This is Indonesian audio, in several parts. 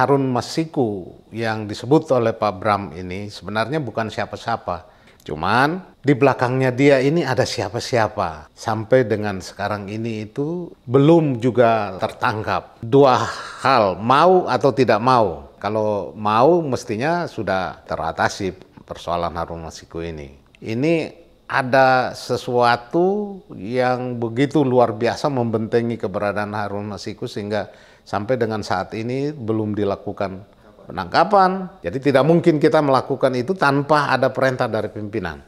Harun Masiku yang disebut oleh Pak Bram ini sebenarnya bukan siapa-siapa. Cuman di belakangnya dia ini ada siapa-siapa. Sampai dengan sekarang ini itu belum juga tertangkap. Dua hal, mau atau tidak mau. Kalau mau mestinya sudah teratasi persoalan Harun Masiku ini. Ini ada sesuatu yang begitu luar biasa membentengi keberadaan Harun Masiku sehingga sampai dengan saat ini belum dilakukan penangkapan. Jadi tidak mungkin kita melakukan itu tanpa ada perintah dari pimpinan.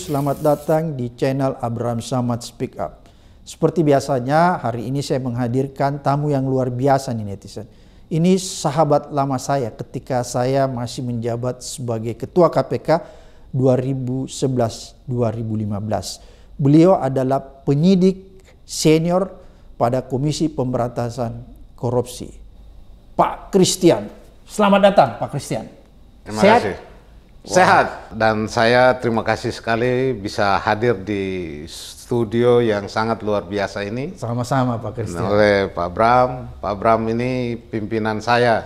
Selamat datang di channel Abraham Samad Speak Up. Seperti biasanya, hari ini saya menghadirkan tamu yang luar biasa nih netizen ini sahabat lama saya ketika saya masih menjabat sebagai ketua KPK 2011-2015. Beliau adalah penyidik senior pada Komisi Pemberantasan Korupsi. Pak Christian, selamat datang Pak Christian. Terima Sehat? kasih. Sehat dan saya terima kasih sekali bisa hadir di studio yang sangat luar biasa ini. Sama-sama Pak Kristian Oleh Pak Bram. Pak Bram ini pimpinan saya,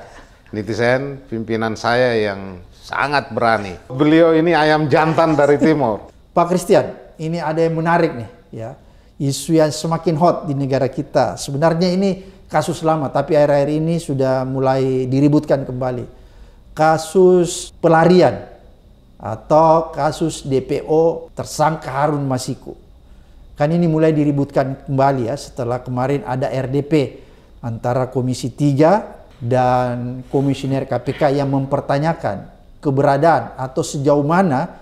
netizen, pimpinan saya yang sangat berani. Beliau ini ayam jantan dari timur. Pak Kristian, ini ada yang menarik nih ya. Isu yang semakin hot di negara kita. Sebenarnya ini kasus lama, tapi akhir-akhir ini sudah mulai diributkan kembali. Kasus pelarian atau kasus DPO tersangka Harun Masiku. Kan ini mulai diributkan kembali ya setelah kemarin ada RDP antara Komisi 3 dan Komisioner KPK yang mempertanyakan keberadaan atau sejauh mana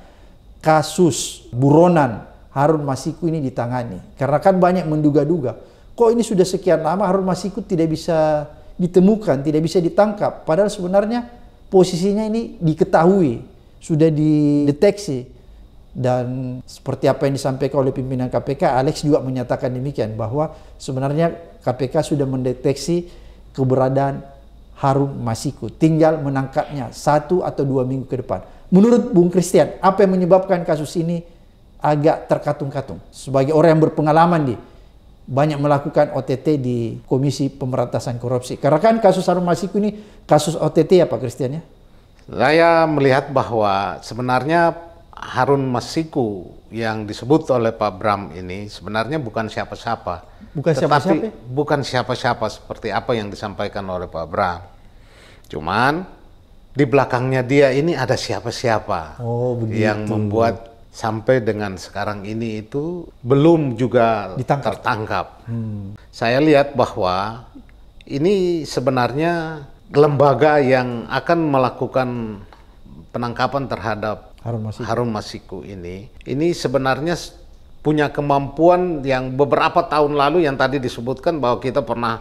kasus buronan Harun Masiku ini ditangani. Karena kan banyak menduga-duga, kok ini sudah sekian lama Harun Masiku tidak bisa ditemukan, tidak bisa ditangkap. Padahal sebenarnya posisinya ini diketahui sudah dideteksi dan seperti apa yang disampaikan oleh pimpinan KPK, Alex juga menyatakan demikian bahwa sebenarnya KPK sudah mendeteksi keberadaan Harun Masiku, tinggal menangkapnya satu atau dua minggu ke depan. Menurut Bung Christian, apa yang menyebabkan kasus ini agak terkatung-katung? Sebagai orang yang berpengalaman di banyak melakukan OTT di Komisi Pemberantasan Korupsi. Karena kan kasus Harun Masiku ini kasus OTT ya Pak Christian ya? Saya melihat bahwa sebenarnya Harun Masiku yang disebut oleh Pak Bram ini sebenarnya bukan siapa-siapa. Bukan siapa-siapa? Ya? Bukan siapa-siapa seperti apa yang disampaikan oleh Pak Bram. Cuman di belakangnya dia ini ada siapa-siapa oh, yang membuat sampai dengan sekarang ini itu belum juga Ditangkap. tertangkap. Hmm. Saya lihat bahwa ini sebenarnya lembaga yang akan melakukan penangkapan terhadap Harun Masiku. Harun Masiku ini, ini sebenarnya punya kemampuan yang beberapa tahun lalu yang tadi disebutkan bahwa kita pernah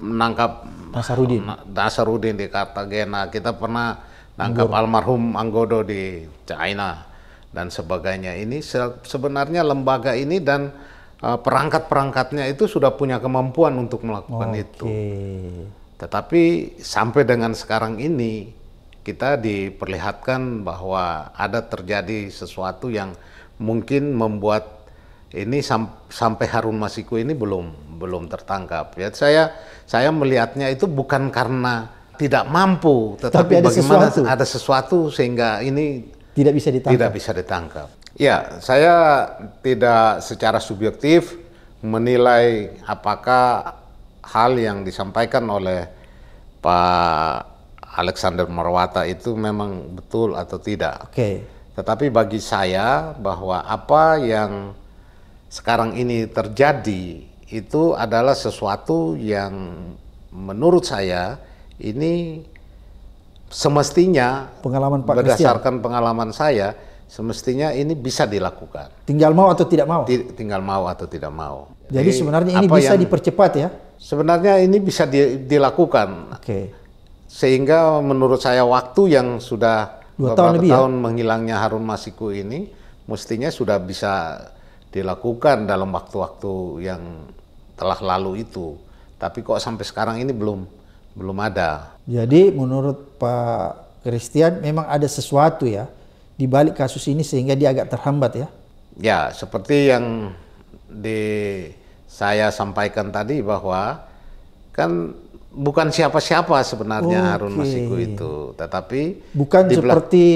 menangkap Nasarudin, Nasarudin di Kartagena, kita pernah menangkap almarhum Anggodo di China dan sebagainya. Ini sebenarnya lembaga ini dan uh, perangkat-perangkatnya itu sudah punya kemampuan untuk melakukan okay. itu. Tetapi sampai dengan sekarang ini kita diperlihatkan bahwa ada terjadi sesuatu yang mungkin membuat ini sam sampai Harun Masiku ini belum belum tertangkap. Ya saya saya melihatnya itu bukan karena tidak mampu, tetapi ada bagaimana sesuatu. ada sesuatu sehingga ini tidak bisa ditangkap. Tidak bisa ditangkap. Ya, saya tidak secara subjektif menilai apakah hal yang disampaikan oleh Pak Alexander Marwata itu memang betul atau tidak. Oke. Okay. Tetapi bagi saya bahwa apa yang sekarang ini terjadi itu adalah sesuatu yang menurut saya ini semestinya pengalaman Pak berdasarkan Christian. pengalaman saya Semestinya ini bisa dilakukan. Tinggal mau atau tidak mau. tinggal mau atau tidak mau. Jadi, Jadi sebenarnya ini bisa yang, dipercepat ya? Sebenarnya ini bisa di, dilakukan. Oke. Okay. Sehingga menurut saya waktu yang sudah Dua tahun lebih ya? tahun ya? menghilangnya Harun Masiku ini mestinya sudah bisa dilakukan dalam waktu-waktu yang telah lalu itu. Tapi kok sampai sekarang ini belum belum ada. Jadi menurut Pak Christian memang ada sesuatu ya di balik kasus ini sehingga dia agak terhambat ya? Ya, seperti yang di saya sampaikan tadi bahwa kan bukan siapa-siapa sebenarnya okay. Harun Masiku itu, tetapi bukan seperti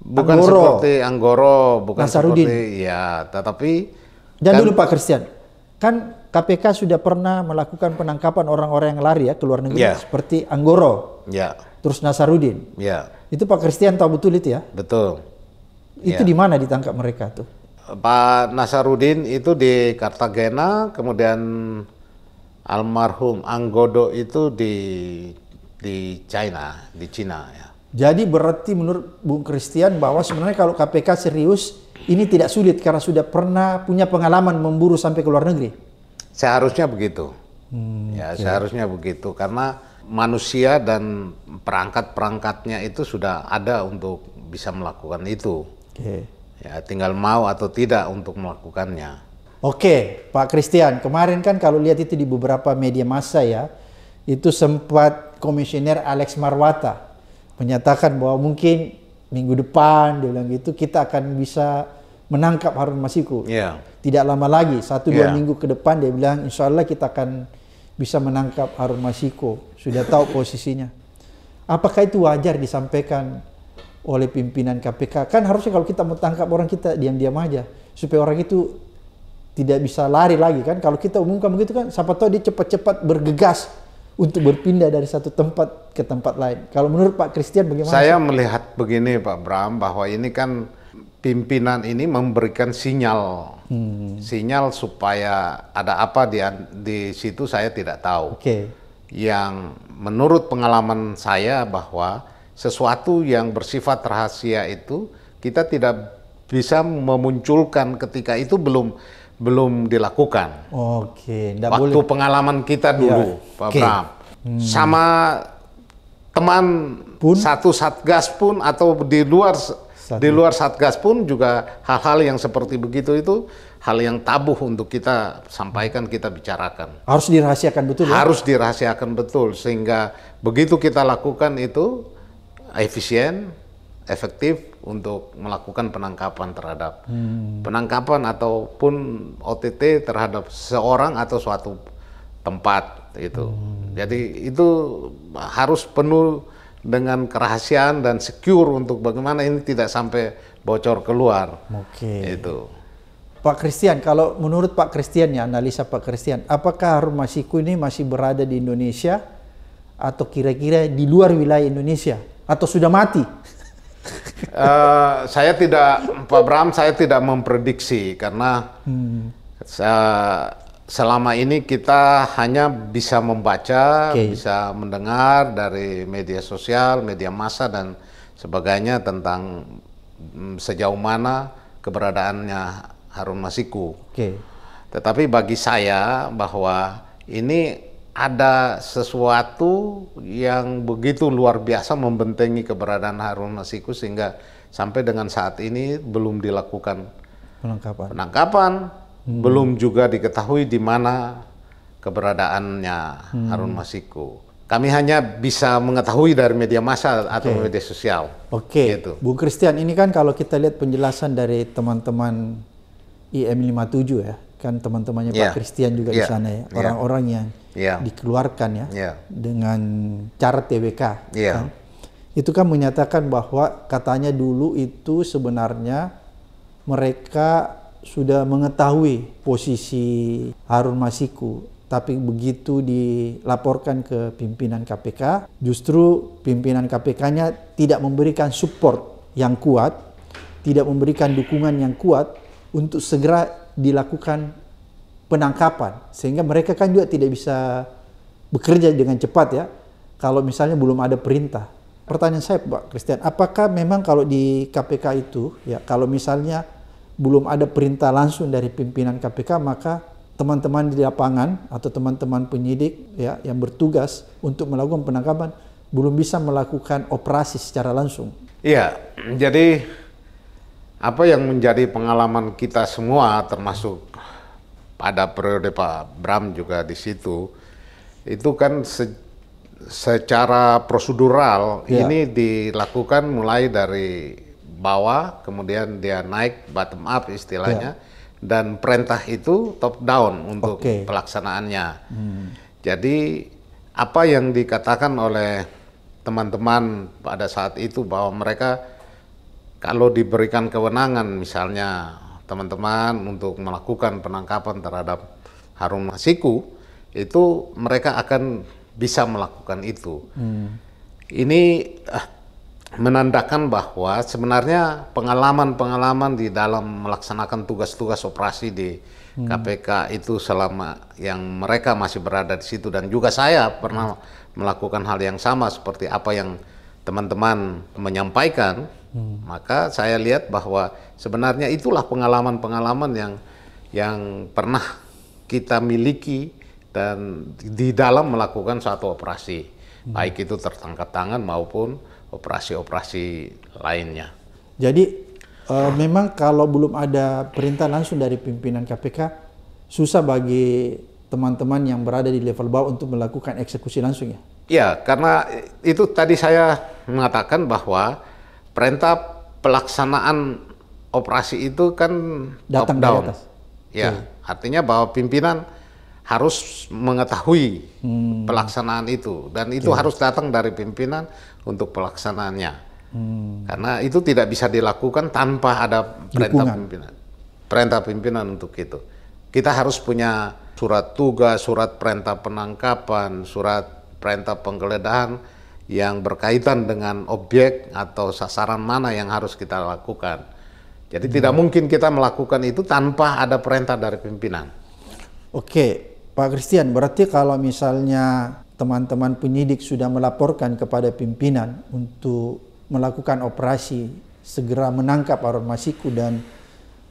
bukan Anggoro. seperti Anggoro, bukan Nasarudin. seperti ya, tetapi jangan kan, dulu Pak Christian, kan KPK sudah pernah melakukan penangkapan orang-orang yang lari ya ke luar negeri yeah. seperti Anggoro, yeah. terus Nasarudin, yeah. Itu Pak Christian tahu betul itu ya? Betul. Itu ya. di mana ditangkap mereka tuh? Pak Nasarudin itu di Kartagena, kemudian almarhum Anggodo itu di di China, di Cina ya. Jadi berarti menurut Bung Christian bahwa sebenarnya kalau KPK serius ini tidak sulit karena sudah pernah punya pengalaman memburu sampai ke luar negeri. Seharusnya begitu. Hmm, ya, okay. seharusnya begitu karena manusia dan perangkat-perangkatnya itu sudah ada untuk bisa melakukan itu. Okay. Ya, tinggal mau atau tidak untuk melakukannya. Oke, Pak Christian, kemarin kan kalau lihat itu di beberapa media massa ya, itu sempat komisioner Alex Marwata menyatakan bahwa mungkin minggu depan dia bilang gitu kita akan bisa menangkap Harun Masiku. Yeah. Tidak lama lagi, satu yeah. dua iya. minggu ke depan dia bilang insya Allah kita akan bisa menangkap Harun masiko sudah tahu posisinya. Apakah itu wajar disampaikan oleh pimpinan KPK? Kan harusnya kalau kita mau tangkap orang kita diam-diam aja supaya orang itu tidak bisa lari lagi kan. Kalau kita umumkan begitu kan siapa tahu dia cepat-cepat bergegas untuk berpindah dari satu tempat ke tempat lain. Kalau menurut Pak Christian bagaimana? Saya melihat begini Pak Bram bahwa ini kan pimpinan ini memberikan sinyal, hmm. sinyal supaya ada apa di di situ saya tidak tahu. Okay. Yang menurut pengalaman saya bahwa sesuatu yang bersifat rahasia itu kita tidak bisa memunculkan ketika itu belum belum dilakukan. Oke, okay, waktu boleh. pengalaman kita iya. dulu, ya. Pak okay. Bram. Hmm. Sama teman pun? satu satgas pun atau di luar di luar Satgas pun juga hal-hal yang seperti begitu itu hal yang tabuh untuk kita sampaikan, kita bicarakan. Harus dirahasiakan betul ya? Harus dirahasiakan betul sehingga begitu kita lakukan itu efisien, efektif untuk melakukan penangkapan terhadap hmm. penangkapan ataupun OTT terhadap seorang atau suatu tempat itu. Hmm. Jadi itu harus penuh dengan kerahasiaan dan secure untuk bagaimana ini tidak sampai bocor keluar. Oke. Itu. Pak Christian, kalau menurut Pak Christian ya, analisa Pak Christian, apakah Harun Masiku ini masih berada di Indonesia atau kira-kira di luar wilayah Indonesia atau sudah mati? uh, saya tidak, Pak Bram, saya tidak memprediksi karena hmm. saya, selama ini kita hanya bisa membaca, okay. bisa mendengar dari media sosial, media massa dan sebagainya tentang mm, sejauh mana keberadaannya Harun Masiku. Okay. Tetapi bagi saya bahwa ini ada sesuatu yang begitu luar biasa membentengi keberadaan Harun Masiku sehingga sampai dengan saat ini belum dilakukan penangkapan. Penangkapan hmm. belum juga diketahui di mana keberadaannya hmm. Harun Masiku. Kami hanya bisa mengetahui dari media massa atau media sosial. Oke, okay. gitu. Bu Christian, ini kan kalau kita lihat penjelasan dari teman-teman IM57 ya, kan teman-temannya yeah. Pak iya. Christian juga yeah. di iya. sana ya, iya. orang-orang yeah. yang yeah. dikeluarkan ya yeah. dengan cara TWK. Yeah. Kan? Itu kan menyatakan bahwa katanya dulu itu sebenarnya mereka sudah mengetahui posisi Harun Masiku, tapi begitu dilaporkan ke pimpinan KPK, justru pimpinan KPK-nya tidak memberikan support yang kuat, tidak memberikan dukungan yang kuat untuk segera dilakukan penangkapan, sehingga mereka kan juga tidak bisa bekerja dengan cepat ya, kalau misalnya belum ada perintah. Pertanyaan saya Pak Christian, apakah memang kalau di KPK itu ya kalau misalnya belum ada perintah langsung dari pimpinan KPK maka teman-teman di lapangan atau teman-teman penyidik ya yang bertugas untuk melakukan penangkapan belum bisa melakukan operasi secara langsung. Iya, jadi apa yang menjadi pengalaman kita semua termasuk pada periode Pak Bram juga di situ itu kan se secara prosedural ya. ini dilakukan mulai dari bawah, kemudian dia naik bottom up istilahnya, yeah. dan perintah itu top down untuk okay. pelaksanaannya. Hmm. Jadi apa yang dikatakan oleh teman-teman pada saat itu bahwa mereka kalau diberikan kewenangan misalnya teman-teman untuk melakukan penangkapan terhadap Harun Masiku itu mereka akan bisa melakukan itu. Hmm. Ini ah, menandakan bahwa sebenarnya pengalaman-pengalaman di dalam melaksanakan tugas-tugas operasi di hmm. KPK itu selama yang mereka masih berada di situ dan juga saya pernah hmm. melakukan hal yang sama seperti apa yang teman-teman menyampaikan, hmm. maka saya lihat bahwa sebenarnya itulah pengalaman-pengalaman yang yang pernah kita miliki dan di dalam melakukan suatu operasi, hmm. baik itu tertangkap tangan maupun operasi-operasi lainnya. Jadi eh, memang kalau belum ada perintah langsung dari pimpinan KPK susah bagi teman-teman yang berada di level bawah untuk melakukan eksekusi langsung ya? Ya, karena itu tadi saya mengatakan bahwa perintah pelaksanaan operasi itu kan datang top down. Dari atas. Ya, artinya bahwa pimpinan harus mengetahui hmm. pelaksanaan itu dan itu harus datang dari pimpinan untuk pelaksanaannya. Hmm. Karena itu tidak bisa dilakukan tanpa ada perintah Dukungan. pimpinan. Perintah pimpinan untuk itu. Kita harus punya surat tugas, surat perintah penangkapan, surat perintah penggeledahan yang berkaitan dengan objek atau sasaran mana yang harus kita lakukan. Jadi hmm. tidak mungkin kita melakukan itu tanpa ada perintah dari pimpinan. Oke, Pak Christian, berarti kalau misalnya teman-teman penyidik sudah melaporkan kepada pimpinan untuk melakukan operasi segera menangkap Harun Masiku dan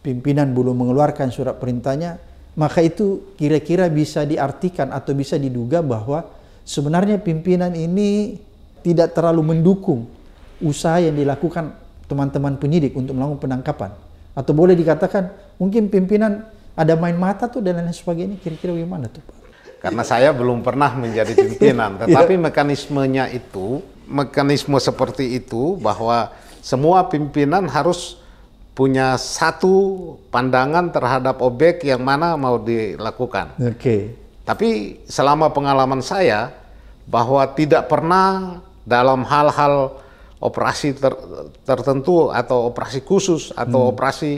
pimpinan belum mengeluarkan surat perintahnya, maka itu kira-kira bisa diartikan atau bisa diduga bahwa sebenarnya pimpinan ini tidak terlalu mendukung usaha yang dilakukan teman-teman penyidik untuk melakukan penangkapan. Atau boleh dikatakan mungkin pimpinan ada main mata tuh dan lain sebagainya kira-kira gimana tuh Pak? karena saya belum pernah menjadi pimpinan. Iya. Tetapi yeah. mekanismenya itu, mekanisme seperti itu bahwa semua pimpinan harus punya satu pandangan terhadap objek yang mana mau dilakukan. Oke. Okay. Tapi selama pengalaman saya bahwa tidak pernah dalam hal-hal operasi ter tertentu atau operasi khusus atau hmm. operasi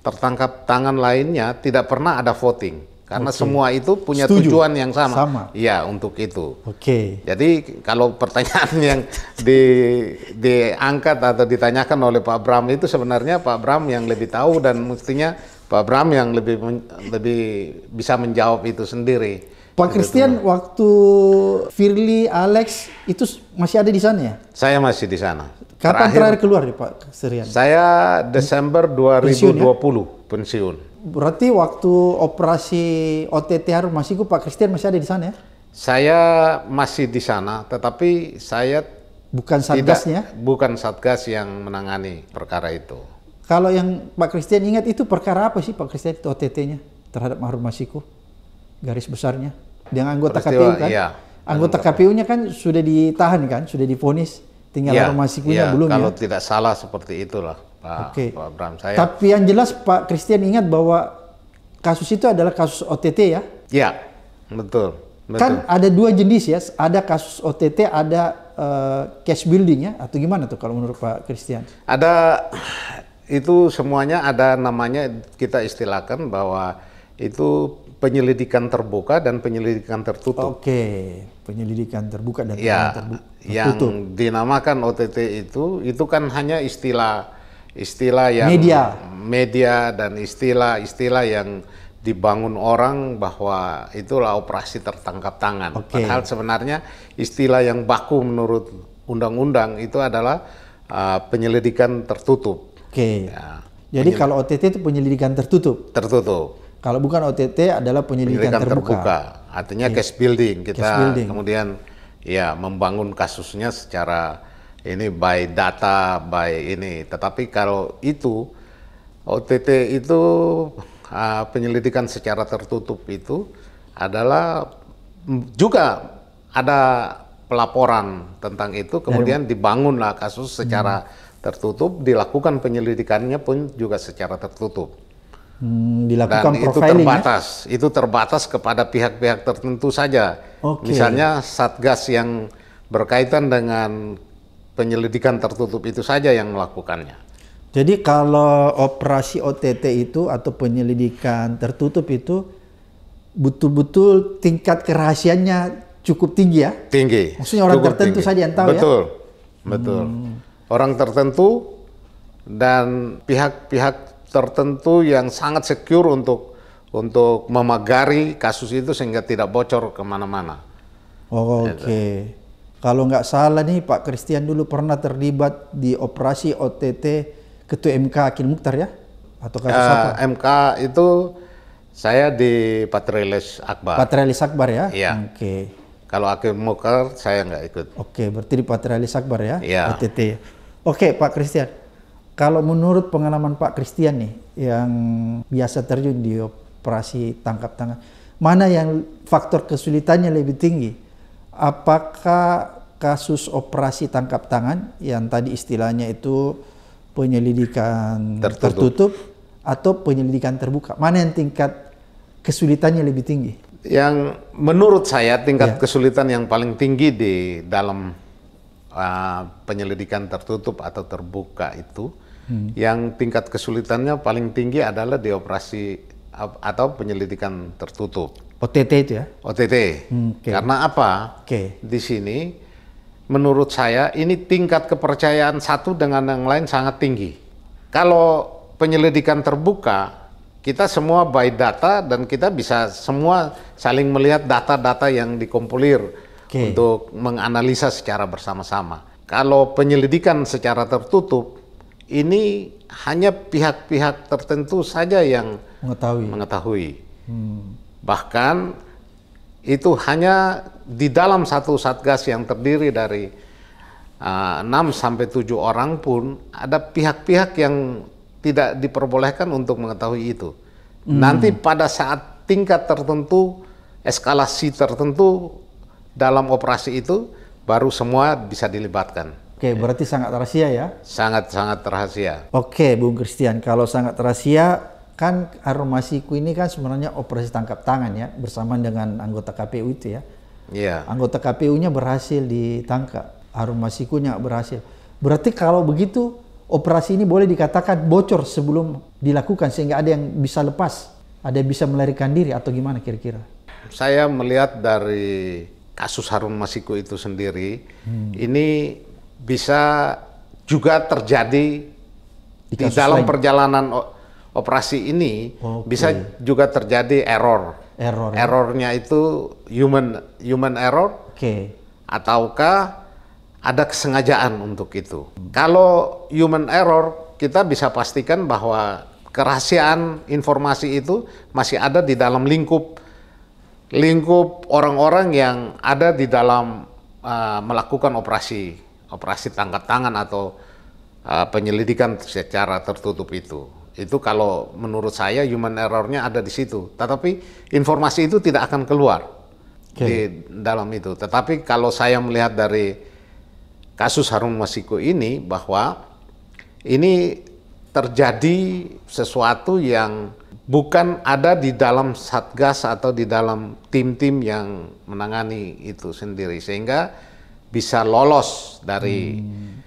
tertangkap tangan lainnya tidak pernah ada voting. Karena okay. semua itu punya Setuju. tujuan yang sama. Sama. Ya untuk itu. Oke. Okay. Jadi kalau pertanyaan yang di diangkat atau ditanyakan oleh Pak Bram itu sebenarnya Pak Bram yang lebih tahu dan mestinya Pak Bram yang lebih lebih bisa menjawab itu sendiri. Pak gitu. Christian waktu Firly Alex itu masih ada di sana ya? Saya masih di sana. Kapan terakhir, terakhir keluar nih Pak Christian? Saya Desember 2020 pensiun. Ya? pensiun. Berarti waktu operasi OTT Harun Masiku Pak Christian masih ada di sana ya? Saya masih di sana, tetapi saya bukan satgasnya. Tidak, ya? bukan satgas yang menangani perkara itu. Kalau yang Pak Christian ingat itu perkara apa sih Pak Christian itu OTT-nya terhadap Harun Masiku? Garis besarnya dengan anggota Peristiwa, KPU kan? Iya, anggota KPU-nya kan sudah ditahan kan, sudah difonis, tinggal ya, Harun Masikunya ya, belum kalau ya. Kalau tidak salah seperti itulah. Pak, okay. Pak Abraham saya. Tapi yang jelas Pak Christian ingat bahwa kasus itu adalah kasus OTT ya? Iya, betul. betul. Kan ada dua jenis ya, ada kasus OTT, ada uh, cash building ya, atau gimana tuh kalau menurut Pak Christian? Ada, itu semuanya ada namanya kita istilahkan bahwa itu penyelidikan terbuka dan penyelidikan tertutup. Oke, penyelidikan terbuka dan ya, tertutup. Yang dinamakan OTT itu, itu kan hanya istilah istilah yang media, media dan istilah-istilah yang dibangun orang bahwa itulah operasi tertangkap tangan. Okay. Padahal sebenarnya istilah yang baku menurut undang-undang itu adalah uh, penyelidikan tertutup. Oke. Okay. Ya. Jadi kalau OTT itu penyelidikan tertutup. Tertutup. Kalau bukan OTT adalah penyelidikan, penyelidikan terbuka. terbuka. Artinya okay. case building kita case building. kemudian ya membangun kasusnya secara ini by data, by ini. Tetapi kalau itu OTT itu uh, penyelidikan secara tertutup itu adalah juga ada pelaporan tentang itu, kemudian dibangunlah kasus secara hmm. tertutup, dilakukan penyelidikannya pun juga secara tertutup. Hmm, dilakukan Dan itu ya? terbatas, ya? itu terbatas kepada pihak-pihak tertentu saja. Okay. Misalnya satgas yang berkaitan dengan penyelidikan tertutup itu saja yang melakukannya. Jadi kalau operasi OTT itu atau penyelidikan tertutup itu betul-betul tingkat kerahasiannya cukup tinggi ya? Tinggi. Maksudnya orang tertentu tinggi. saja yang tahu betul, ya? Betul, betul. Hmm. Orang tertentu dan pihak-pihak tertentu yang sangat secure untuk untuk memagari kasus itu sehingga tidak bocor kemana-mana. Oh, Oke. Okay. Gitu. Kalau nggak salah nih Pak Christian dulu pernah terlibat di operasi OTT Ketua MK Akil Mukhtar ya? Atau kasus uh, apa? MK itu saya di Patrilis Akbar. Patrilis Akbar ya? Iya. Oke. Okay. Kalau Akil Mukhtar saya nggak ikut. Oke, okay, berarti di Patrilis Akbar ya? Iya. OTT. Oke okay, Pak Christian, kalau menurut pengalaman Pak Christian nih yang biasa terjun di operasi tangkap tangan, mana yang faktor kesulitannya lebih tinggi? apakah kasus operasi tangkap tangan yang tadi istilahnya itu penyelidikan tertutup, tertutup atau penyelidikan terbuka? Mana yang tingkat kesulitannya lebih tinggi? Yang menurut saya tingkat ya. kesulitan yang paling tinggi di dalam uh, penyelidikan tertutup atau terbuka itu, hmm. yang tingkat kesulitannya paling tinggi adalah di operasi atau penyelidikan tertutup. OTT itu ya? OTT. Hmm, okay. Karena apa? Okay. Di sini menurut saya ini tingkat kepercayaan satu dengan yang lain sangat tinggi. Kalau penyelidikan terbuka, kita semua by data dan kita bisa semua saling melihat data-data yang dikompilir okay. untuk menganalisa secara bersama-sama. Kalau penyelidikan secara tertutup, ini hanya pihak-pihak tertentu saja yang mengetahui. mengetahui. Hmm. Bahkan itu hanya di dalam satu satgas yang terdiri dari uh, 6 sampai 7 orang pun ada pihak-pihak yang tidak diperbolehkan untuk mengetahui itu. Hmm. Nanti pada saat tingkat tertentu, eskalasi tertentu dalam operasi itu baru semua bisa dilibatkan. Oke, okay, ya. berarti sangat rahasia ya? Sangat-sangat rahasia. Oke, okay, Bung Christian, kalau sangat rahasia, kan Harun Masiku ini kan sebenarnya operasi tangkap tangan ya bersama dengan anggota KPU itu ya. Iya. Yeah. Anggota KPU-nya berhasil ditangkap, Harun Masikunya berhasil. Berarti kalau begitu operasi ini boleh dikatakan bocor sebelum dilakukan sehingga ada yang bisa lepas, ada yang bisa melarikan diri atau gimana kira-kira? Saya melihat dari kasus Harun Masiku itu sendiri, hmm. ini bisa juga terjadi di, di dalam lain. perjalanan operasi ini okay. bisa juga terjadi error. Error. Errornya itu human human error. Oke. Okay. Ataukah ada kesengajaan untuk itu. Kalau human error, kita bisa pastikan bahwa kerahasiaan informasi itu masih ada di dalam lingkup lingkup orang-orang yang ada di dalam uh, melakukan operasi operasi tangkap tangan atau uh, penyelidikan secara tertutup itu. Itu kalau menurut saya human errornya ada di situ. Tetapi informasi itu tidak akan keluar okay. di dalam itu. Tetapi kalau saya melihat dari kasus Harun Masiku ini bahwa ini terjadi sesuatu yang bukan ada di dalam satgas atau di dalam tim-tim yang menangani itu sendiri sehingga bisa lolos dari hmm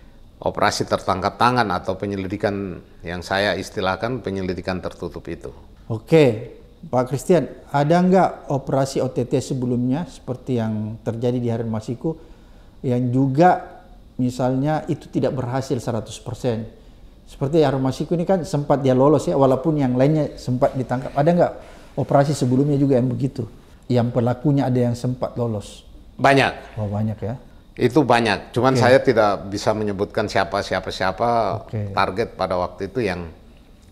operasi tertangkap tangan atau penyelidikan yang saya istilahkan penyelidikan tertutup itu. Oke, Pak Christian, ada nggak operasi OTT sebelumnya seperti yang terjadi di Harun Masiku yang juga misalnya itu tidak berhasil 100%? Seperti Harun Masiku ini kan sempat dia lolos ya, walaupun yang lainnya sempat ditangkap. Ada nggak operasi sebelumnya juga yang begitu? Yang pelakunya ada yang sempat lolos? Banyak. Oh banyak ya. Itu banyak, cuman okay. saya tidak bisa menyebutkan siapa siapa siapa okay. target pada waktu itu yang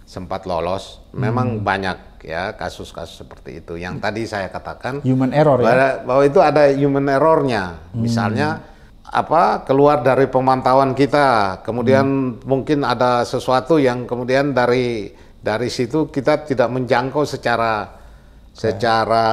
sempat lolos. Memang hmm. banyak ya kasus-kasus seperti itu. Yang hmm. tadi saya katakan human error ya? bahwa, ya. Bahwa itu ada human errornya. Hmm. Misalnya apa keluar dari pemantauan kita, kemudian hmm. mungkin ada sesuatu yang kemudian dari dari situ kita tidak menjangkau secara secara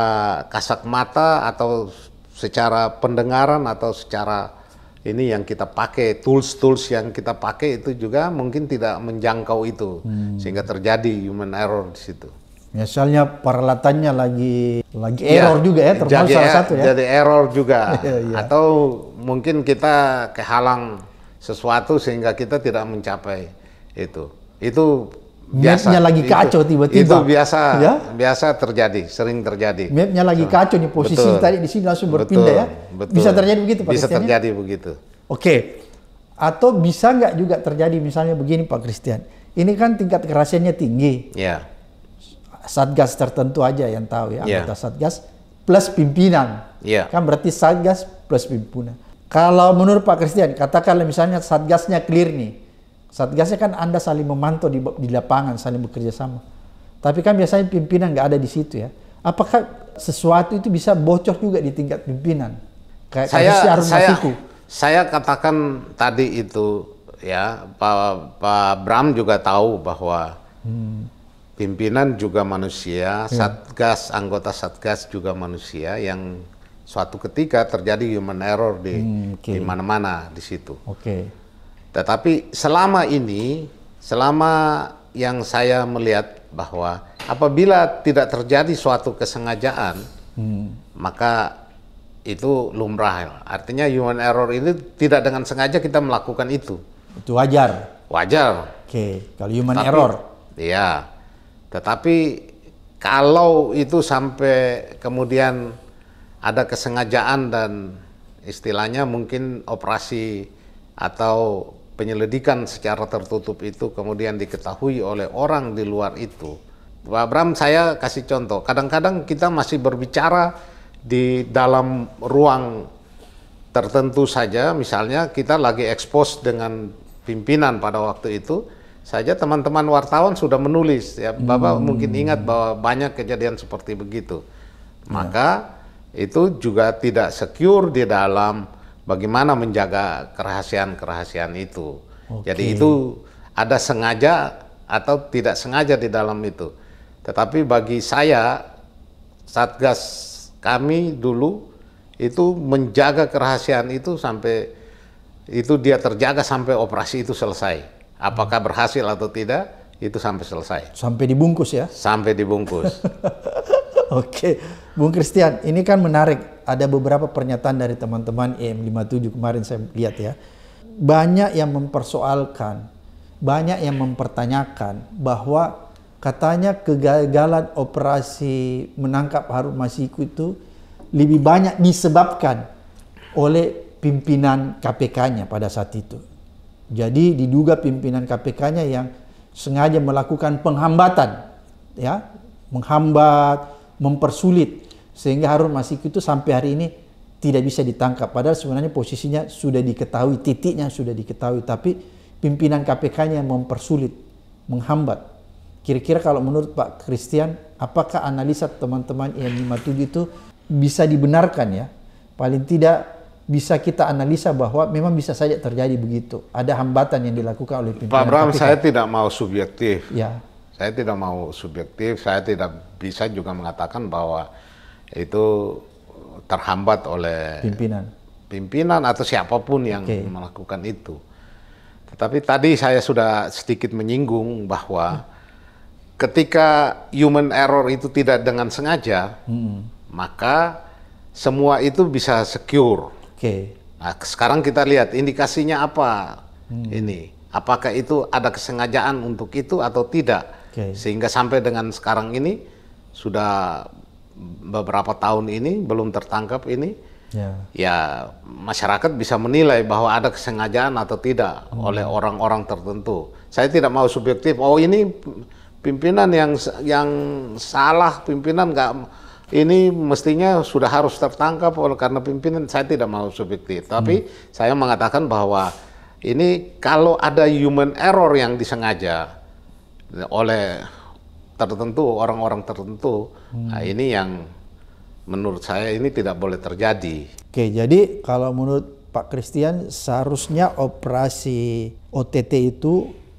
kasat mata atau secara pendengaran atau secara ini yang kita pakai tools-tools yang kita pakai itu juga mungkin tidak menjangkau itu hmm. sehingga terjadi human error di situ. Misalnya peralatannya lagi lagi ya, error juga ya termasuk salah er- satu ya. Jadi error juga iya, iya. atau mungkin kita kehalang sesuatu sehingga kita tidak mencapai itu. Itu Mapnya lagi kacau tiba-tiba. Itu, itu biasa, ya? biasa terjadi, sering terjadi. Mapnya lagi so, kacau nih posisi betul, tadi di sini langsung berpindah ya. betul, ya. Betul. Bisa terjadi begitu Pak Bisa Christian, ya? terjadi ya? begitu. Oke. Okay. Atau bisa nggak juga terjadi misalnya begini Pak Christian. Ini kan tingkat kerasiannya tinggi. Ya. Yeah. Satgas tertentu aja yang tahu ya, ya. anggota yeah. Satgas plus pimpinan. Yeah. Kan berarti Satgas plus pimpinan. Kalau menurut Pak Christian, katakanlah misalnya Satgasnya clear nih Satgasnya kan Anda saling memantau di, di lapangan, saling bekerja sama. Tapi kan biasanya pimpinan nggak ada di situ ya. Apakah sesuatu itu bisa bocor juga di tingkat pimpinan? Kayak saya, harus saya, masiku. saya katakan tadi itu ya Pak, Pak Bram juga tahu bahwa hmm pimpinan juga manusia, hmm. satgas, anggota satgas juga manusia yang suatu ketika terjadi human error di hmm, okay. di mana-mana di situ. Oke. Okay. Tetapi selama ini, selama yang saya melihat bahwa apabila tidak terjadi suatu kesengajaan, hmm. maka itu lumrah. Artinya human error ini tidak dengan sengaja kita melakukan itu. Itu wajar. Wajar. Oke, okay. kalau human tetapi, error. Iya. Tetapi kalau itu sampai kemudian ada kesengajaan dan istilahnya mungkin operasi atau penyelidikan secara tertutup itu kemudian diketahui oleh orang di luar itu. Pak Bram, saya kasih contoh. Kadang-kadang kita masih berbicara di dalam ruang tertentu saja, misalnya kita lagi expose dengan pimpinan pada waktu itu, saja teman-teman wartawan sudah menulis ya, Bapak hmm. mungkin ingat bahwa banyak kejadian seperti begitu. Maka ya. itu juga tidak secure di dalam bagaimana menjaga kerahasiaan-kerahasiaan itu. Okay. Jadi itu ada sengaja atau tidak sengaja di dalam itu. Tetapi bagi saya Satgas kami dulu itu menjaga kerahasiaan itu sampai itu dia terjaga sampai operasi itu selesai. Apakah berhasil atau tidak itu sampai selesai. Sampai dibungkus ya? Sampai dibungkus. Oke, Bung Christian, ini kan menarik ada beberapa pernyataan dari teman-teman e IM57 kemarin saya lihat ya. Banyak yang mempersoalkan, banyak yang mempertanyakan bahwa katanya kegagalan operasi menangkap Harun Masiku itu lebih banyak disebabkan oleh pimpinan KPK-nya pada saat itu. Jadi diduga pimpinan KPK-nya yang sengaja melakukan penghambatan ya, menghambat, mempersulit sehingga Harun Masiku itu sampai hari ini tidak bisa ditangkap. Padahal sebenarnya posisinya sudah diketahui, titiknya sudah diketahui. Tapi pimpinan KPK-nya mempersulit, menghambat. Kira-kira kalau menurut Pak Christian, apakah analisa teman-teman e IM57 itu bisa dibenarkan ya? Paling tidak bisa kita analisa bahwa memang bisa saja terjadi begitu. Ada hambatan yang dilakukan oleh pimpinan Pak Bram, saya tidak mau subjektif. Ya. Saya tidak mau subjektif, saya tidak bisa juga mengatakan bahwa itu terhambat oleh pimpinan pimpinan atau siapapun yang okay. melakukan itu. Tetapi tadi saya sudah sedikit menyinggung bahwa hmm. ketika human error itu tidak dengan sengaja, hmm. maka semua itu bisa secure. Okay. Nah, sekarang kita lihat indikasinya apa hmm. ini. Apakah itu ada kesengajaan untuk itu atau tidak? Okay. Sehingga sampai dengan sekarang ini sudah beberapa tahun ini belum tertangkap ini ya, ya masyarakat bisa menilai bahwa ada kesengajaan atau tidak hmm. oleh orang-orang tertentu. Saya tidak mau subjektif. Oh ini pimpinan yang yang salah pimpinan nggak ini mestinya sudah harus tertangkap oleh karena pimpinan saya tidak mau subjektif tapi hmm. saya mengatakan bahwa ini kalau ada human error yang disengaja oleh tertentu, orang-orang tertentu. Nah, hmm. Nah, ini yang menurut saya ini tidak boleh terjadi. Oke, jadi kalau menurut Pak Christian seharusnya operasi OTT itu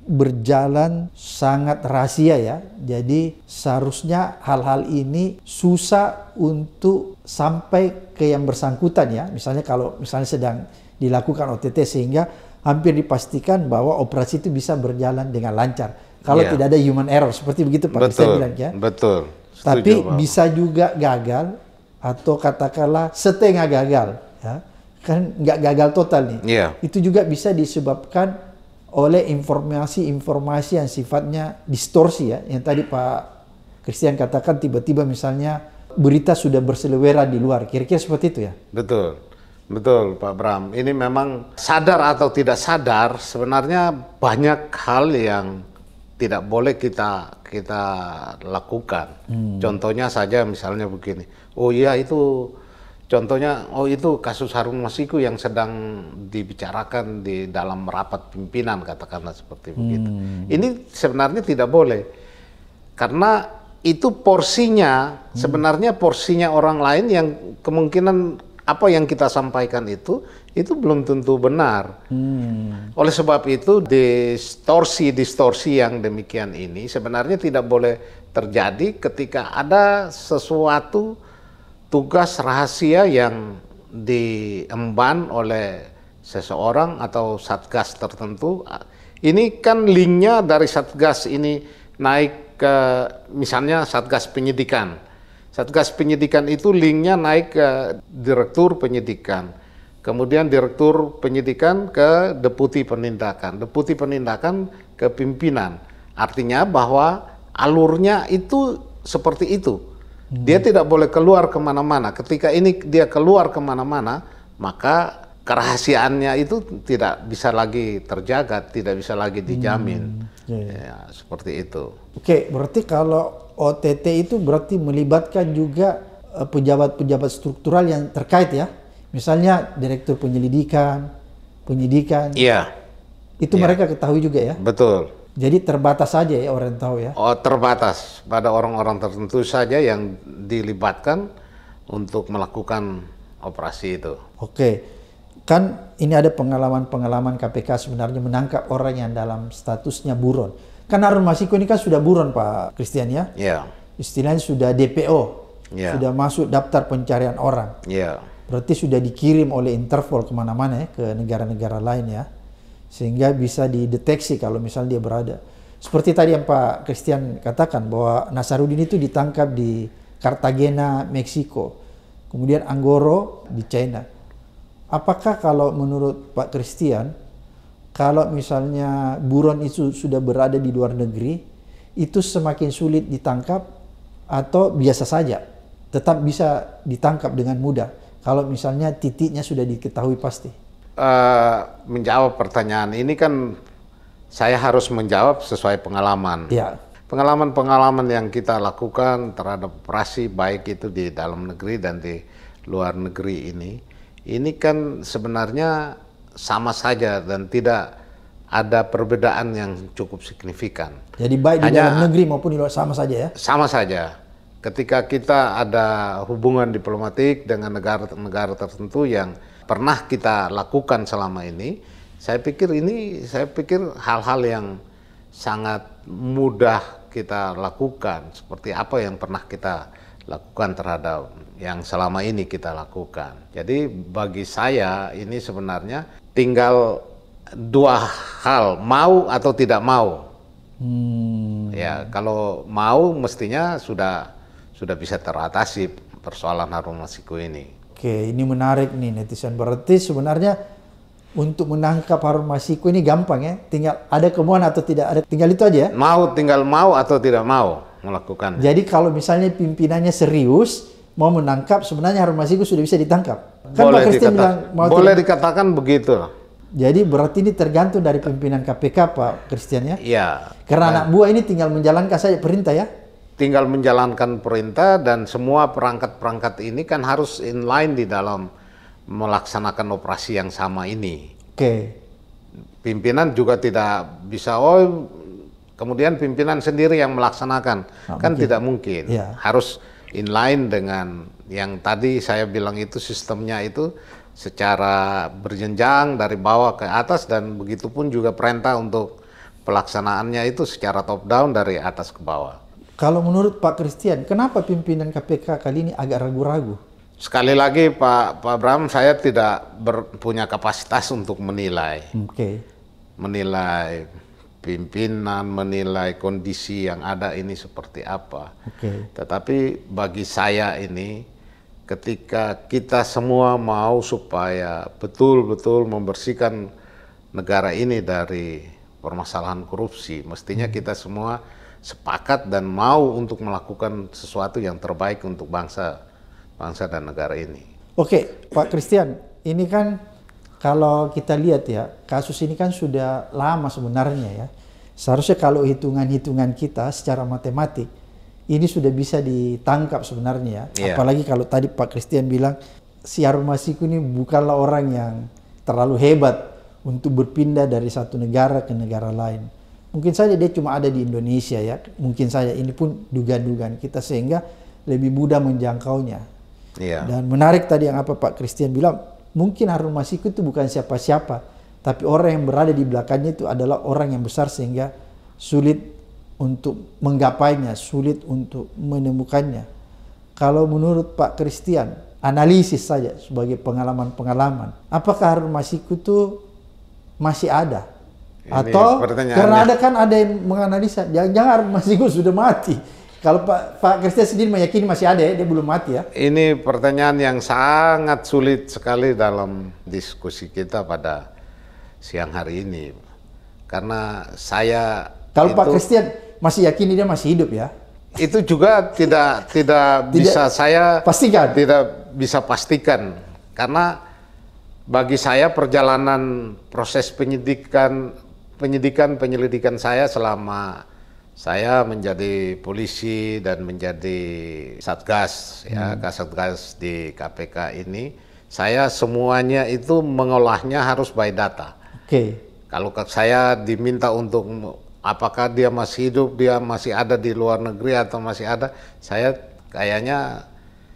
berjalan sangat rahasia ya. Jadi seharusnya hal-hal ini susah untuk sampai ke yang bersangkutan ya. Misalnya kalau misalnya sedang dilakukan OTT sehingga hampir dipastikan bahwa operasi itu bisa berjalan dengan lancar kalau yeah. tidak ada human error seperti begitu Pak Betul. bilang ya. Betul. Setuju, Tapi Pak. bisa juga gagal atau katakanlah setengah gagal ya. Kan nggak gagal total nih. Yeah. Itu juga bisa disebabkan oleh informasi-informasi yang sifatnya distorsi ya yang tadi Pak Christian katakan tiba-tiba misalnya berita sudah berseliweran di luar kira-kira seperti itu ya. Betul. Betul Pak Bram, ini memang sadar atau tidak sadar sebenarnya banyak hal yang tidak boleh kita kita lakukan. Hmm. Contohnya saja misalnya begini. Oh iya itu contohnya oh itu kasus Harun Masiku yang sedang dibicarakan di dalam rapat pimpinan katakanlah seperti hmm. begitu. Ini sebenarnya tidak boleh. Karena itu porsinya hmm. sebenarnya porsinya orang lain yang kemungkinan apa yang kita sampaikan itu itu belum tentu benar. Hmm. Oleh sebab itu distorsi-distorsi yang demikian ini sebenarnya tidak boleh terjadi ketika ada sesuatu tugas rahasia yang diemban oleh seseorang atau satgas tertentu. Ini kan linknya dari satgas ini naik ke misalnya satgas penyidikan Satgas penyidikan itu linknya naik ke direktur penyidikan. Kemudian direktur penyidikan ke deputi penindakan, deputi penindakan ke pimpinan. Artinya bahwa alurnya itu seperti itu. Hmm. Dia hmm. tidak boleh keluar kemana-mana. Ketika ini dia keluar kemana-mana, maka kerahasiaannya itu tidak bisa lagi terjaga, tidak bisa lagi dijamin. Hmm. Okay. Iya, iya. Ya, seperti itu. Oke, berarti kalau OTT itu berarti melibatkan juga eh, pejabat-pejabat struktural yang terkait ya. Misalnya direktur penyelidikan, penyidikan. Iya. Itu ya. mereka ketahui juga ya. Betul. Jadi terbatas saja ya orang tahu ya. Oh, terbatas pada orang-orang tertentu saja yang dilibatkan untuk melakukan operasi itu. Oke. Okay. Kan ini ada pengalaman-pengalaman KPK sebenarnya menangkap orang yang dalam statusnya buron. Kan Harun Masiku ini kan sudah buron Pak Christian ya? Iya. Yeah. Istilahnya sudah DPO. Yeah. Sudah masuk daftar pencarian orang. Iya. Yeah. Berarti sudah dikirim oleh Interpol kemana-mana ya, ke negara-negara lain ya. Sehingga bisa dideteksi kalau misalnya dia berada seperti tadi yang Pak Christian katakan bahwa Nasaruddin itu ditangkap di Cartagena, Meksiko. Kemudian Anggoro di China. Apakah kalau menurut Pak Kristian kalau misalnya buron itu sudah berada di luar negeri, itu semakin sulit ditangkap atau biasa saja? Tetap bisa ditangkap dengan mudah kalau misalnya titiknya sudah diketahui pasti? Uh, menjawab pertanyaan ini kan saya harus menjawab sesuai pengalaman. Ya. Pengalaman-pengalaman yang kita lakukan terhadap operasi baik itu di dalam negeri dan di luar negeri ini ini kan sebenarnya sama saja dan tidak ada perbedaan yang cukup signifikan. Jadi baik Hanya, di dalam negeri maupun di luar sama saja ya? Sama saja. Ketika kita ada hubungan diplomatik dengan negara-negara tertentu yang pernah kita lakukan selama ini, saya pikir ini saya pikir hal-hal yang sangat mudah kita lakukan seperti apa yang pernah kita lakukan terhadap yang selama ini kita lakukan. Jadi bagi saya ini sebenarnya tinggal dua hal, mau atau tidak mau. Hmm. Ya, kalau mau mestinya sudah sudah bisa teratasi persoalan harum Masiku ini. Oke, ini menarik nih netizen. Berarti sebenarnya untuk menangkap harum Masiku ini gampang ya. Tinggal ada kemauan atau tidak ada. Tinggal itu aja ya. Mau tinggal mau atau tidak mau melakukan. Jadi kalau misalnya pimpinannya serius mau menangkap sebenarnya Harun Masiku sudah bisa ditangkap. Kan boleh Pak dikata, bilang mau boleh tidak. dikatakan begitu. Jadi berarti ini tergantung dari pimpinan KPK Pak Kristian ya? Iya. Karena nah, anak buah ini tinggal menjalankan saja perintah ya? Tinggal menjalankan perintah dan semua perangkat-perangkat ini kan harus inline di dalam melaksanakan operasi yang sama ini. Oke. Okay. Pimpinan juga tidak bisa, oh Kemudian pimpinan sendiri yang melaksanakan nah, kan mungkin. tidak mungkin. Ya. Harus inline dengan yang tadi saya bilang itu sistemnya itu secara berjenjang dari bawah ke atas dan begitu pun juga perintah untuk pelaksanaannya itu secara top down dari atas ke bawah. Kalau menurut Pak Christian, kenapa pimpinan KPK kali ini agak ragu-ragu? Sekali lagi Pak Pak Bram, saya tidak punya kapasitas untuk menilai. Oke. Okay. Menilai pimpinan menilai kondisi yang ada ini seperti apa. Okay. Tetapi bagi saya ini ketika kita semua mau supaya betul-betul membersihkan negara ini dari permasalahan korupsi, mestinya hmm. kita semua sepakat dan mau untuk melakukan sesuatu yang terbaik untuk bangsa bangsa dan negara ini. Oke, okay, Pak Christian, ini kan kalau kita lihat ya, kasus ini kan sudah lama sebenarnya ya. Seharusnya kalau hitungan-hitungan kita secara matematik ini sudah bisa ditangkap sebenarnya. Yeah. Iya. Apalagi kalau tadi Pak Christian bilang si Harun Masiku ini bukanlah orang yang terlalu hebat untuk berpindah dari satu negara ke negara lain. Mungkin saja dia cuma ada di Indonesia ya. Mungkin saja ini pun dugaan-dugaan kita sehingga lebih mudah menjangkaunya. Yeah. Dan menarik tadi yang apa Pak Christian bilang, mungkin Harun Masiku itu bukan siapa-siapa tapi orang yang berada di belakangnya itu adalah orang yang besar sehingga sulit untuk menggapainya, sulit untuk menemukannya. Kalau menurut Pak Kristian, analisis saja sebagai pengalaman-pengalaman, apakah Harun Masiku itu masih ada? Ini Atau karena ada kan ada yang menganalisa, jangan-jangan Harun Masiku sudah mati. Kalau Pak, Pak Kristian sendiri meyakini masih ada ya, dia belum mati ya? Ini pertanyaan yang sangat sulit sekali dalam diskusi kita pada siang hari ini. Karena saya kalau Pak Christian masih yakin dia masih hidup ya? Itu juga tidak tidak bisa saya pastikan. Tidak bisa pastikan karena bagi saya perjalanan proses penyidikan penyidikan penyelidikan saya selama saya menjadi polisi dan menjadi satgas ya, hmm. ya kasatgas di KPK ini saya semuanya itu mengolahnya harus by data Okay. Kalau saya diminta untuk apakah dia masih hidup, dia masih ada di luar negeri atau masih ada, saya kayaknya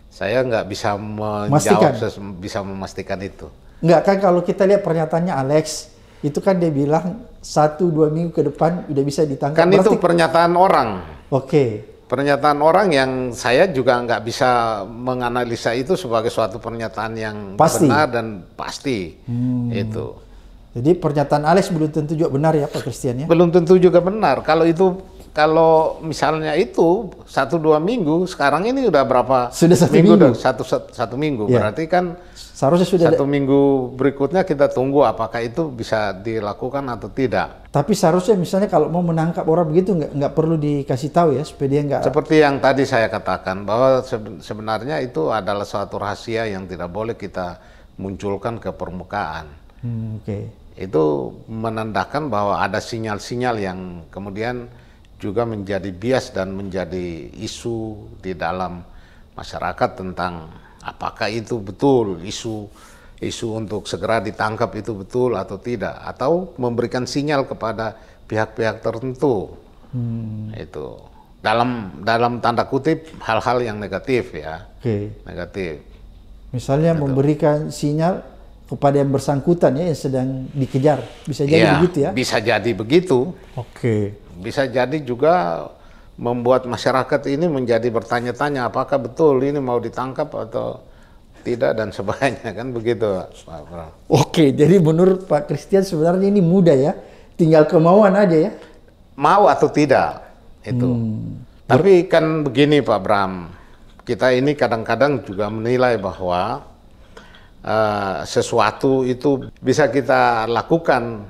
saya nggak bisa menjawab, memastikan. bisa memastikan itu. Nggak kan kalau kita lihat pernyataannya Alex, itu kan dia bilang satu dua minggu ke depan udah bisa ditangkap. Kan Berarti... itu pernyataan orang. Oke. Okay. Pernyataan orang yang saya juga nggak bisa menganalisa itu sebagai suatu pernyataan yang pasti. benar dan pasti hmm. itu. Jadi pernyataan Alex belum tentu juga benar ya Pak Christian ya? Belum tentu juga benar. Kalau itu kalau misalnya itu satu dua minggu, sekarang ini udah berapa? Sudah satu minggu. minggu. Satu, satu, satu minggu. Ya. Berarti kan seharusnya sudah satu minggu berikutnya kita tunggu apakah itu bisa dilakukan atau tidak. Tapi seharusnya misalnya kalau mau menangkap orang begitu nggak nggak perlu dikasih tahu ya supaya dia nggak. Seperti yang tadi saya katakan bahwa sebenarnya itu adalah suatu rahasia yang tidak boleh kita munculkan ke permukaan. Hmm, Oke. Okay itu menandakan bahwa ada sinyal-sinyal yang kemudian juga menjadi bias dan menjadi isu di dalam masyarakat tentang apakah itu betul isu isu untuk segera ditangkap itu betul atau tidak atau memberikan sinyal kepada pihak-pihak tertentu hmm. itu dalam dalam tanda kutip hal-hal yang negatif ya okay. negatif misalnya itu. memberikan sinyal kepada yang bersangkutan ya yang sedang dikejar. Bisa jadi ya, begitu ya? Bisa jadi begitu. Oke. Okay. Bisa jadi juga membuat masyarakat ini menjadi bertanya-tanya apakah betul ini mau ditangkap atau tidak dan sebagainya kan begitu Pak Bram Oke, jadi menurut Pak Christian sebenarnya ini mudah ya, tinggal kemauan aja ya. Mau atau tidak itu. Hmm. Tapi kan begini Pak Bram, kita ini kadang-kadang juga menilai bahwa uh, sesuatu itu bisa kita lakukan,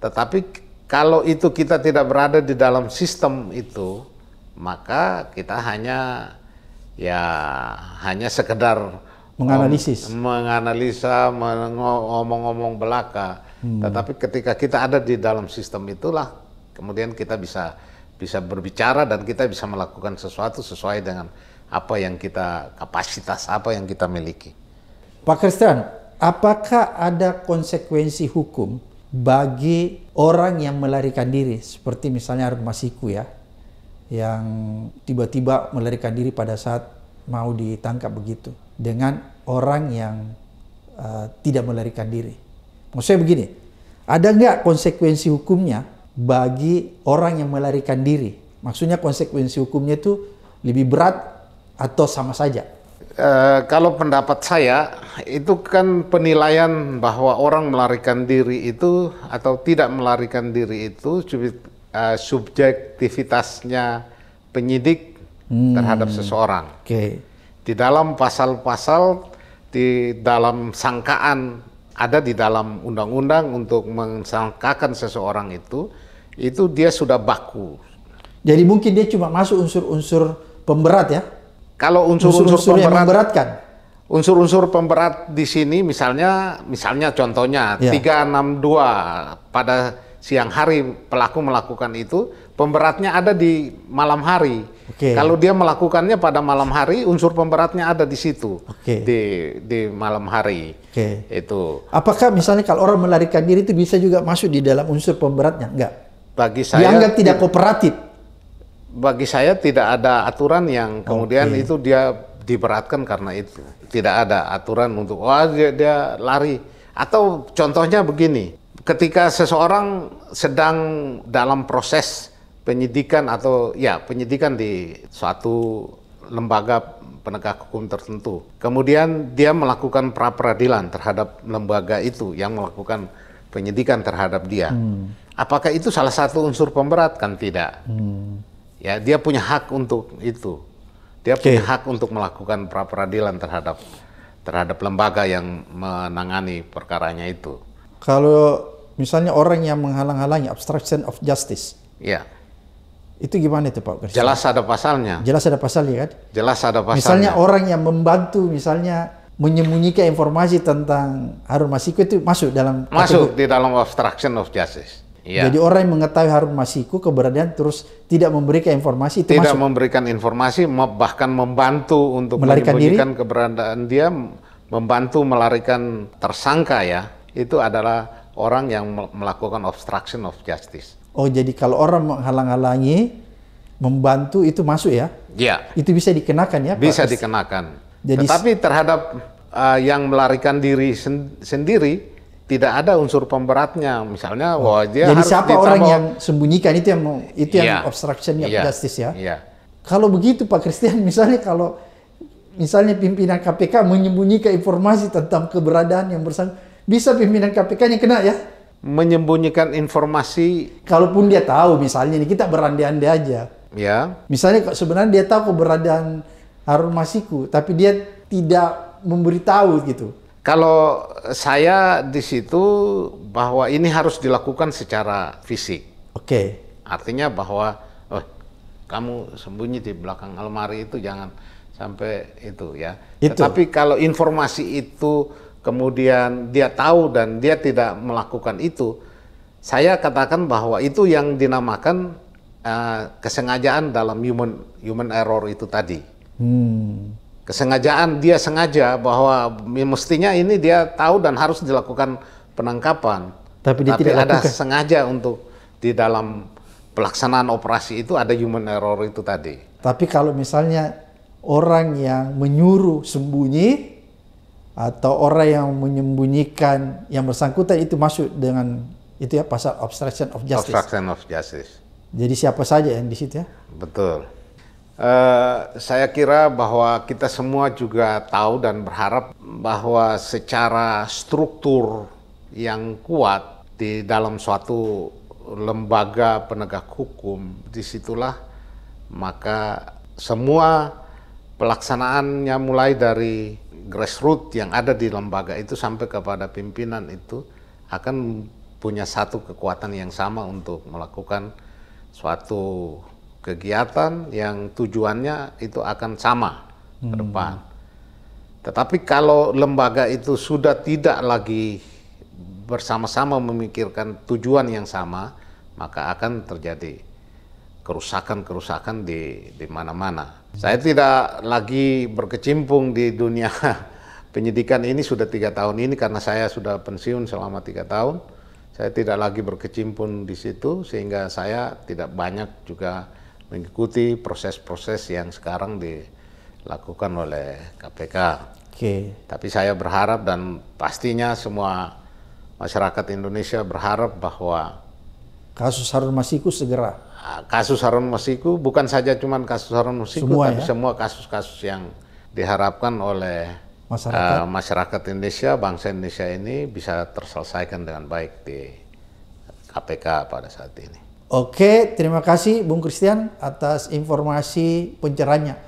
tetapi kalau itu kita tidak berada di dalam sistem itu, maka kita hanya ya hanya sekedar menganalisis, menganalisa, mengomong ngomong belaka. Hmm. Tetapi ketika kita ada di dalam sistem itulah kemudian kita bisa bisa berbicara dan kita bisa melakukan sesuatu sesuai dengan apa yang kita kapasitas apa yang kita miliki. Pak Kristen, apakah ada konsekuensi hukum bagi orang yang melarikan diri seperti misalnya Harun Masiku ya yang tiba-tiba melarikan diri pada saat mau ditangkap begitu dengan orang yang uh, tidak melarikan diri. Maksudnya begini, ada nggak konsekuensi hukumnya bagi orang yang melarikan diri? Maksudnya konsekuensi hukumnya itu lebih berat atau sama saja? e, kalau pendapat saya, itu kan penilaian bahwa orang melarikan diri itu atau tidak melarikan diri itu e, subjektivitasnya penyidik hmm. terhadap seseorang. Okay. Di dalam pasal-pasal, di dalam sangkaan ada di dalam undang-undang untuk mensangkakan seseorang itu, itu dia sudah baku. Jadi mungkin dia cuma masuk unsur-unsur pemberat ya? Kalau unsur-unsur pemberat memberatkan. Unsur-unsur pemberat di sini misalnya misalnya contohnya ya. 362 pada siang hari pelaku melakukan itu, pemberatnya ada di malam hari. Okay. Kalau dia melakukannya pada malam hari, unsur pemberatnya ada di situ okay. di di malam hari. Okay. Itu. Apakah misalnya kalau orang melarikan diri itu bisa juga masuk di dalam unsur pemberatnya? Enggak. Bagi saya dianggap tidak ya. kooperatif bagi saya tidak ada aturan yang kemudian okay. itu dia diberatkan karena itu. Tidak ada aturan untuk wah oh, dia, dia lari atau contohnya begini, ketika seseorang sedang dalam proses penyidikan atau ya penyidikan di suatu lembaga penegak hukum tertentu. Kemudian dia melakukan pra peradilan terhadap lembaga itu yang melakukan penyidikan terhadap dia. Hmm. Apakah itu salah satu unsur pemberat kan tidak? Hmm ya dia punya hak untuk itu dia okay. punya hak untuk melakukan pra peradilan terhadap terhadap lembaga yang menangani perkaranya itu kalau misalnya orang yang menghalang-halangi obstruction of justice ya itu gimana itu Pak Gersi? Jelas ada pasalnya. Jelas ada pasalnya kan? Jelas ada pasalnya. Misalnya orang yang membantu misalnya menyembunyikan informasi tentang Harun Masiku itu masuk dalam masuk kategori. di dalam obstruction of justice. Ya. Jadi orang yang mengetahui Harun Masiku keberadaan terus tidak memberikan informasi itu tidak masuk. memberikan informasi bahkan membantu untuk melarikan diri. keberadaan dia membantu melarikan tersangka ya itu adalah orang yang melakukan obstruction of justice. Oh jadi kalau orang menghalang-halangi membantu itu masuk ya? Iya. Itu bisa dikenakan ya? Bisa Pak? dikenakan. Jadi, Tetapi terhadap uh, yang melarikan diri sen sendiri tidak ada unsur pemberatnya. Misalnya oh. wah dia Jadi harus siapa ditambah... orang yang sembunyikan itu yang mau, itu yeah. yang iya. obstruction yeah. justice ya. Yeah. Kalau begitu Pak Christian misalnya kalau misalnya pimpinan KPK menyembunyikan informasi tentang keberadaan yang bersangkutan, bisa pimpinan KPK-nya kena ya? menyembunyikan informasi. Kalaupun dia tahu, misalnya ini kita berandai-andai aja. Ya. Misalnya sebenarnya dia tahu keberadaan Harun Masiku, tapi dia tidak memberitahu gitu. Kalau saya di situ bahwa ini harus dilakukan secara fisik. Oke. Okay. Artinya bahwa oh, kamu sembunyi di belakang almari itu jangan sampai itu ya. Itu. Tapi kalau informasi itu kemudian dia tahu dan dia tidak melakukan itu, saya katakan bahwa itu yang dinamakan uh, kesengajaan dalam human human error itu tadi. Hmm kesengajaan dia sengaja bahwa mestinya ini dia tahu dan harus dilakukan penangkapan. Tapi, dia Tapi tidak ada lakukan. sengaja untuk di dalam pelaksanaan operasi itu ada human error itu tadi. Tapi kalau misalnya orang yang menyuruh sembunyi atau orang yang menyembunyikan yang bersangkutan itu masuk dengan itu ya pasal obstruction of justice. Obstruction of justice. Jadi siapa saja yang di situ ya? Betul. Eh, saya kira bahwa kita semua juga tahu dan berharap bahwa secara struktur yang kuat di dalam suatu lembaga penegak hukum, disitulah maka semua pelaksanaannya mulai dari grassroots yang ada di lembaga itu sampai kepada pimpinan itu akan punya satu kekuatan yang sama untuk melakukan suatu kegiatan yang tujuannya itu akan sama hmm. ke depan. Tetapi kalau lembaga itu sudah tidak lagi bersama-sama memikirkan tujuan yang sama, maka akan terjadi kerusakan-kerusakan di di mana-mana. Saya tidak lagi berkecimpung di dunia penyidikan ini sudah tiga tahun ini karena saya sudah pensiun selama tiga tahun. Saya tidak lagi berkecimpung di situ sehingga saya tidak banyak juga mengikuti proses-proses yang sekarang dilakukan oleh KPK. Okay. Tapi saya berharap dan pastinya semua masyarakat Indonesia berharap bahwa kasus Harun Masiku segera. Ah, kasus Harun Masiku bukan saja cuman kasus Harun Masiku, semua, tapi ya? semua kasus-kasus yang diharapkan oleh masyarakat. Uh, masyarakat Indonesia, bangsa Indonesia ini bisa terselesaikan dengan baik di KPK pada saat ini. Oke, terima kasih Bung Christian atas informasi pencerahannya.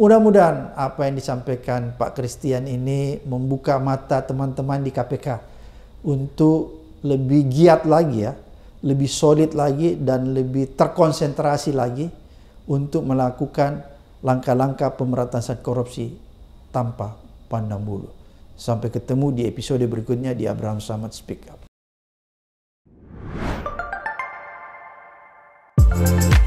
Mudah-mudahan apa yang disampaikan Pak Christian ini membuka mata teman-teman di KPK untuk lebih giat lagi ya, lebih solid lagi dan lebih terkonsentrasi lagi untuk melakukan langkah-langkah pemberantasan korupsi tanpa pandang bulu. Sampai ketemu di episode berikutnya di Abraham Samad Speak Up. Thank you.